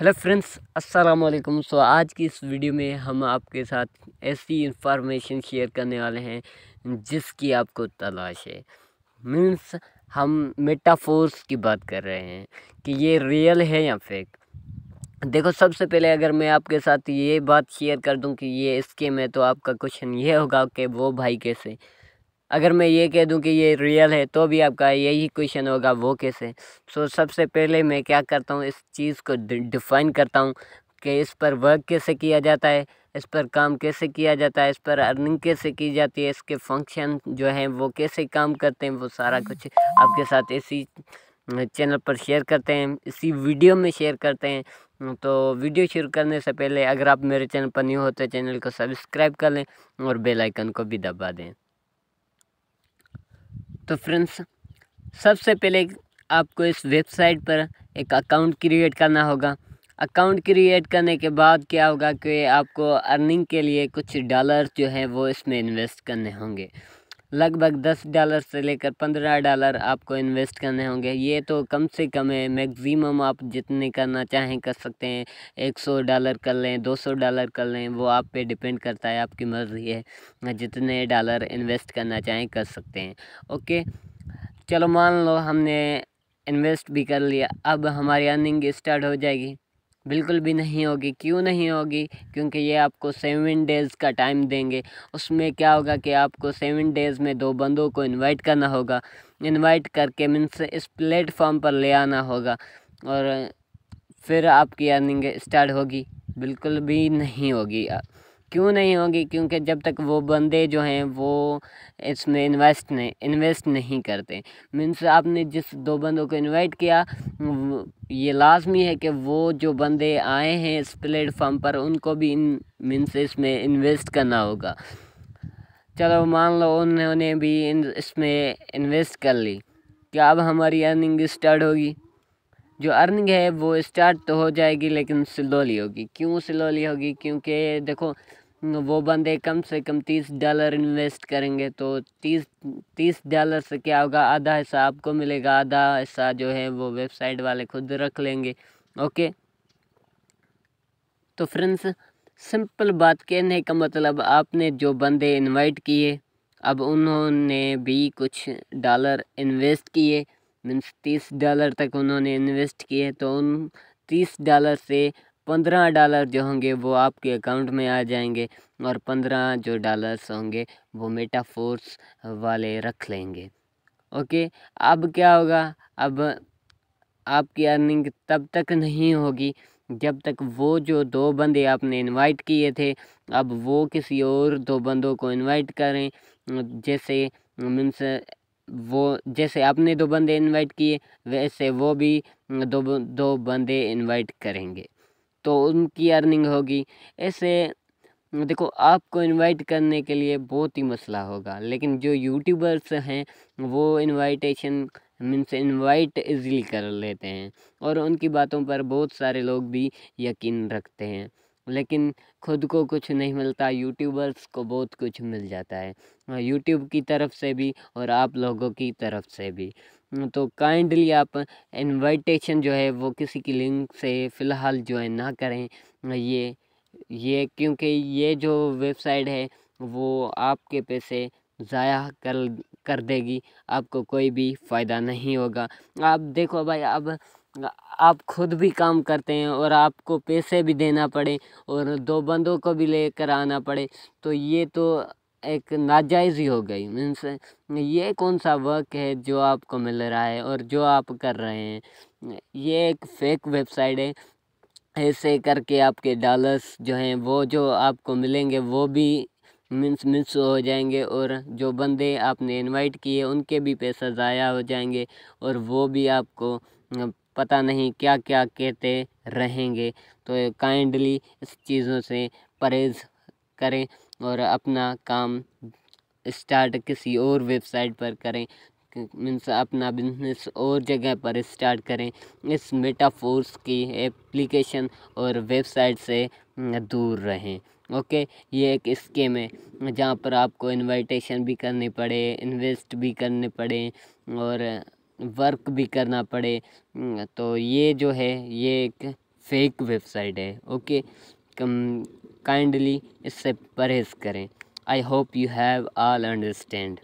hello friends अस्सलाम वालेकुम सो आज की इस वीडियो में हम आपके साथ ऐसी इन्फॉर्मेशन शेयर करने वाले हैं जिसकी आपको तलाश है मीन्स हम मेटाफोर्स की बात कर रहे हैं कि ये रियल है या फेक देखो सबसे पहले अगर मैं आपके साथ ये बात शेयर कर दूं कि ये इसके है तो आपका क्वेश्चन ये होगा कि वो भाई कैसे अगर मैं ये कह दूं कि ये रियल है तो भी आपका यही क्वेश्चन होगा वो कैसे सो so, सबसे पहले मैं क्या करता हूँ इस चीज़ को डिफ़ाइन करता हूँ कि इस पर वर्क कैसे किया जाता है इस पर काम कैसे किया जाता है इस पर अर्निंग कैसे की जाती है इसके फंक्शन जो हैं वो कैसे काम करते हैं वो सारा कुछ आपके साथ इसी चैनल पर शेयर करते हैं इसी वीडियो में शेयर करते हैं तो वीडियो शुरू करने से पहले अगर आप मेरे चैनल पर न्यू हो तो चैनल को सब्सक्राइब कर लें और बेल आइकन को भी दबा दें तो फ्रेंड्स सबसे पहले आपको इस वेबसाइट पर एक अकाउंट क्रिएट करना होगा अकाउंट क्रिएट करने के बाद क्या होगा कि आपको अर्निंग के लिए कुछ डॉलर जो है वो इसमें इन्वेस्ट करने होंगे लगभग दस डॉलर से लेकर पंद्रह डॉलर आपको इन्वेस्ट करने होंगे ये तो कम से कम है मैक्सिमम आप जितने करना चाहें कर सकते हैं एक सौ डॉलर कर लें दो सौ डॉलर कर लें वो आप पे डिपेंड करता है आपकी मर्ज़ी है जितने डॉलर इन्वेस्ट करना चाहें कर सकते हैं ओके चलो मान लो हमने इन्वेस्ट भी कर लिया अब हमारी अर्निंग स्टार्ट हो जाएगी बिल्कुल भी नहीं होगी क्यों नहीं होगी क्योंकि ये आपको सेवन डेज़ का टाइम देंगे उसमें क्या होगा कि आपको सेवन डेज़ में दो बंदों को इनवाइट करना होगा इनवाइट करके मीन्स इस प्लेटफॉर्म पर ले आना होगा और फिर आपकी अर्निंग स्टार्ट होगी बिल्कुल भी नहीं होगी क्यों नहीं होगी क्योंकि जब तक वो बंदे जो हैं वो इसमें इन्वेस्ट नहीं इन्वेस्ट नहीं करते मीन्स आपने जिस दो बंदों को इनवाइट किया ये लाजमी है कि वो जो बंदे आए हैं इस प्लेटफॉर्म पर उनको भी इन मीन्स इसमें इन्वेस्ट करना होगा चलो मान लो उन्होंने भी इन इसमें इन्वेस्ट कर ली क्या अब हमारी अर्निंग स्टार्ट होगी जो अर्निंग है वो स्टार्ट तो हो जाएगी लेकिन स्लोली होगी क्यों स्लोली होगी क्योंकि देखो वो बंदे कम से कम तीस डॉलर इन्वेस्ट करेंगे तो तीस तीस डॉलर से क्या होगा आधा हिस्सा आपको मिलेगा आधा हिस्सा जो है वो वेबसाइट वाले खुद रख लेंगे ओके तो फ्रेंड्स सिंपल बात कहने का मतलब आपने जो बंदे इनवाइट किए अब उन्होंने भी कुछ डॉलर इन्वेस्ट किए मीन्स तीस डॉलर तक उन्होंने इन्वेस्ट किए तो उन तीस डॉलर से पंद्रह डॉलर जो होंगे वो आपके अकाउंट में आ जाएंगे और पंद्रह जो डॉलर्स होंगे वो मेटाफोर्स वाले रख लेंगे ओके अब क्या होगा अब आपकी अर्निंग तब तक नहीं होगी जब तक वो जो दो बंदे आपने इनवाइट किए थे अब वो किसी और दो बंदों को इनवाइट करें जैसे मीन्स वो जैसे आपने दो बंदे इनवाइट किए वैसे वो भी दो दो बंदे इनवाइट करेंगे तो उनकी अर्निंग होगी ऐसे देखो आपको इनवाइट करने के लिए बहुत ही मसला होगा लेकिन जो यूट्यूबर्स हैं वो इनविटेशन मीनस इनवाइट इजीली कर लेते हैं और उनकी बातों पर बहुत सारे लोग भी यकीन रखते हैं लेकिन खुद को कुछ नहीं मिलता यूट्यूबर्स को बहुत कुछ मिल जाता है यूट्यूब की तरफ से भी और आप लोगों की तरफ से भी हम्म, तो काइंडली आप इन्विटेशन जो है वो किसी की लिंक से फ़िलहाल जो है ना करें ये ये क्योंकि ये जो वेबसाइट है वो आपके पैसे ज़ाया कर कर देगी आपको कोई भी फ़ायदा नहीं होगा आप देखो भाई अब आप खुद भी काम करते हैं और आपको पैसे भी देना पड़े और दो बंदों को भी लेकर आना पड़े तो ये तो एक नाजायज़ ही हो गई मीन्स ये कौन सा वर्क है जो आपको मिल रहा है और जो आप कर रहे हैं ये एक फेक वेबसाइट है ऐसे करके आपके डॉलर्स जो हैं वो जो आपको मिलेंगे वो भी मिस मिस हो जाएंगे और जो बंदे आपने इनवाइट किए उनके भी पैसा ज़ाया हो जाएंगे और वो भी आपको पता नहीं क्या क्या कहते रहेंगे तो काइंडली इस चीज़ों से परहेज़ करें और अपना काम स्टार्ट किसी और वेबसाइट पर करें मीन्स अपना बिजनेस और जगह पर स्टार्ट करें इस मेटाफोर्स की एप्लीकेशन और वेबसाइट से दूर रहें ओके ये एक स्कीम है जहाँ पर आपको इनविटेशन भी करने पड़े इन्वेस्ट भी करने पड़े और वर्क भी करना पड़े तो ये जो है ये एक फेक वेबसाइट है ओके कम काइंडली इससे परहेज़ करें I hope you have all understand